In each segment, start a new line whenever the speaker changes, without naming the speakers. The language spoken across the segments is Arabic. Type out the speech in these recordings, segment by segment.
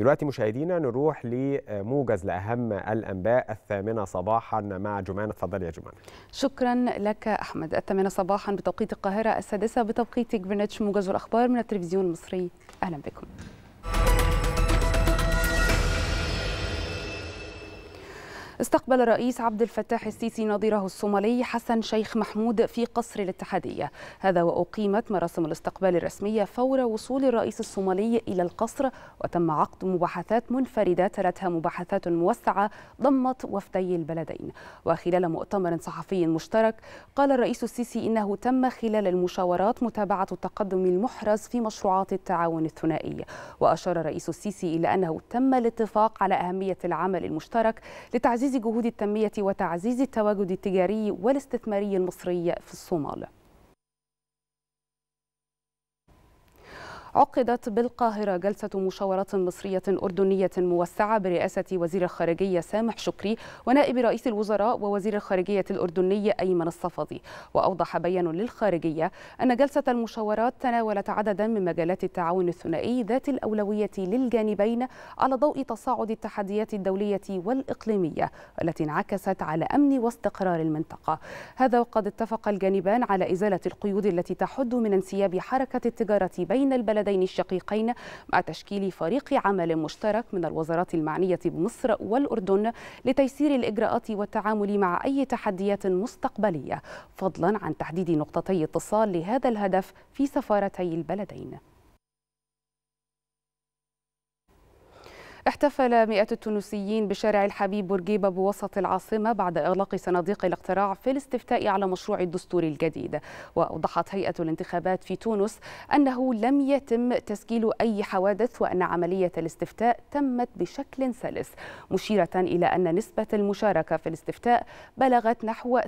دلوقتي مشاهدينا نروح لموجز لأهم الأنباء الثامنة صباحا مع جمان اتفضل يا جمان شكرا لك أحمد الثامنة صباحا بتوقيت القاهرة السادسة بتوقيت جرينتش موجز الأخبار من التلفزيون المصري أهلا بكم استقبل الرئيس عبد الفتاح السيسي نظيره الصومالي حسن شيخ محمود في قصر الاتحادية هذا وأقيمت مراسم الاستقبال الرسمية فور وصول الرئيس الصومالي إلى القصر وتم عقد مباحثات منفردة تلتها مباحثات موسعة ضمت وفدي البلدين وخلال مؤتمر صحفي مشترك قال الرئيس السيسي إنه تم خلال المشاورات متابعة التقدم المحرز في مشروعات التعاون الثنائي وأشار الرئيس السيسي إلى أنه تم الاتفاق على أهمية العمل المشترك لتعزيز جهود التنمية وتعزيز التواجد التجاري والاستثماري المصري في الصومال عقدت بالقاهرة جلسة مشاورات مصرية أردنية موسعة برئاسة وزير الخارجية سامح شكري ونائب رئيس الوزراء ووزير الخارجية الأردني أيمن الصفدي وأوضح بيان للخارجية أن جلسة المشاورات تناولت عددا من مجالات التعاون الثنائي ذات الأولوية للجانبين على ضوء تصاعد التحديات الدولية والإقليمية التي انعكست على أمن واستقرار المنطقة هذا وقد اتفق الجانبان على إزالة القيود التي تحد من انسياب حركة التجارة بين البلدين البلدين الشقيقين مع تشكيل فريق عمل مشترك من الوزارات المعنية بمصر والأردن لتيسير الإجراءات والتعامل مع أي تحديات مستقبلية فضلا عن تحديد نقطتي اتصال لهذا الهدف في سفارتي البلدين احتفل مئات التونسيين بشارع الحبيب بورقيبة بوسط العاصمة بعد إغلاق صناديق الاقتراع في الاستفتاء على مشروع الدستور الجديد وأوضحت هيئة الانتخابات في تونس أنه لم يتم تسجيل أي حوادث وأن عملية الاستفتاء تمت بشكل سلس مشيرة إلى أن نسبة المشاركة في الاستفتاء بلغت نحو 28%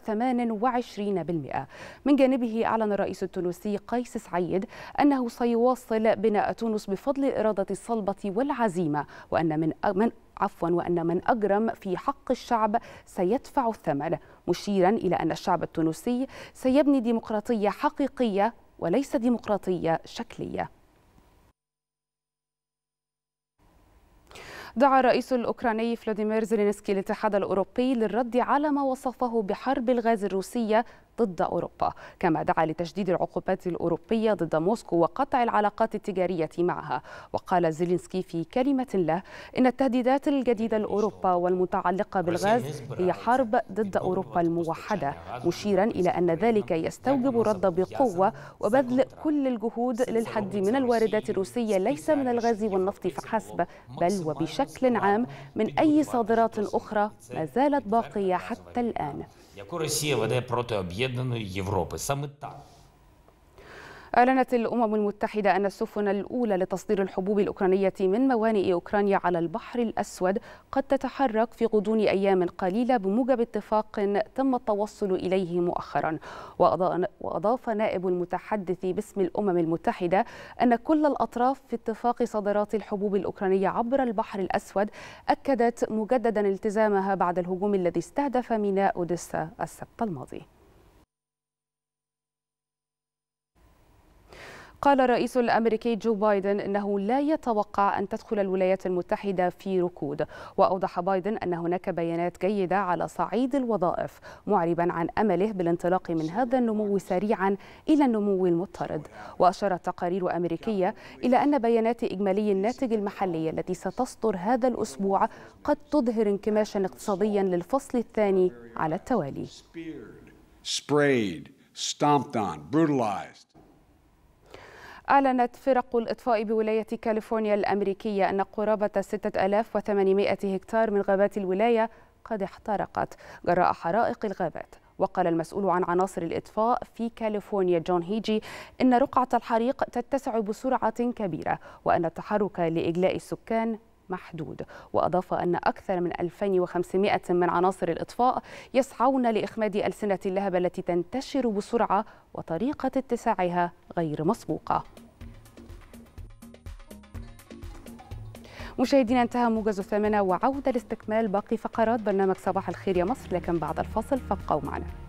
من جانبه أعلن الرئيس التونسي قيس سعيد أنه سيواصل بناء تونس بفضل الإرادة الصلبة والعزيمة وأن وأن من من عفوا وأن من أجرم في حق الشعب سيدفع الثمن مشيرا إلى أن الشعب التونسي سيبني ديمقراطية حقيقية وليس ديمقراطية شكلية دعا الرئيس الأوكراني فلاديمير زيلينسكي الاتحاد الأوروبي للرد على ما وصفه بحرب الغاز الروسية ضد أوروبا كما دعا لتشديد العقوبات الأوروبية ضد موسكو وقطع العلاقات التجارية معها وقال زيلينسكي في كلمة له إن التهديدات الجديدة لأوروبا والمتعلقة بالغاز هي حرب ضد أوروبا الموحدة مشيرا إلى أن ذلك يستوجب رد بقوة وبذل كل الجهود للحد من الواردات الروسية ليس من الغاز والنفط فحسب بل وبشكل عام من أي صادرات أخرى ما زالت باقية حتى الآن об'єднаної Європи. Саме так. أعلنت الأمم المتحدة أن السفن الأولى لتصدير الحبوب الأوكرانية من موانئ أوكرانيا على البحر الأسود قد تتحرك في غضون أيام قليلة بموجب اتفاق تم التوصل إليه مؤخرا وأضاف نائب المتحدث باسم الأمم المتحدة أن كل الأطراف في اتفاق صادرات الحبوب الأوكرانية عبر البحر الأسود أكدت مجددا التزامها بعد الهجوم الذي استهدف ميناء أوديسا السبت الماضي قال الرئيس الامريكي جو بايدن انه لا يتوقع ان تدخل الولايات المتحده في ركود واوضح بايدن ان هناك بيانات جيده على صعيد الوظائف معربا عن امله بالانطلاق من هذا النمو سريعا الى النمو المضطرد واشارت تقارير امريكيه الى ان بيانات اجمالي الناتج المحلي التي ستصدر هذا الاسبوع قد تظهر انكماشا اقتصاديا للفصل الثاني على التوالي stomped on, brutalized. أعلنت فرق الإطفاء بولاية كاليفورنيا الأمريكية أن قرابة 6800 هكتار من غابات الولاية قد احترقت جراء حرائق الغابات وقال المسؤول عن عناصر الإطفاء في كاليفورنيا جون هيجي إن رقعة الحريق تتسع بسرعة كبيرة وأن التحرك لإجلاء السكان محدود وأضاف أن أكثر من 2500 من عناصر الإطفاء يسعون لإخماد ألسنة اللهب التي تنتشر بسرعة وطريقة اتساعها غير مسبوقة مشاهدينا انتهى موجز الثامنة وعودة لاستكمال باقي فقرات برنامج صباح الخير يا مصر لكن بعد الفاصل فابقوا معنا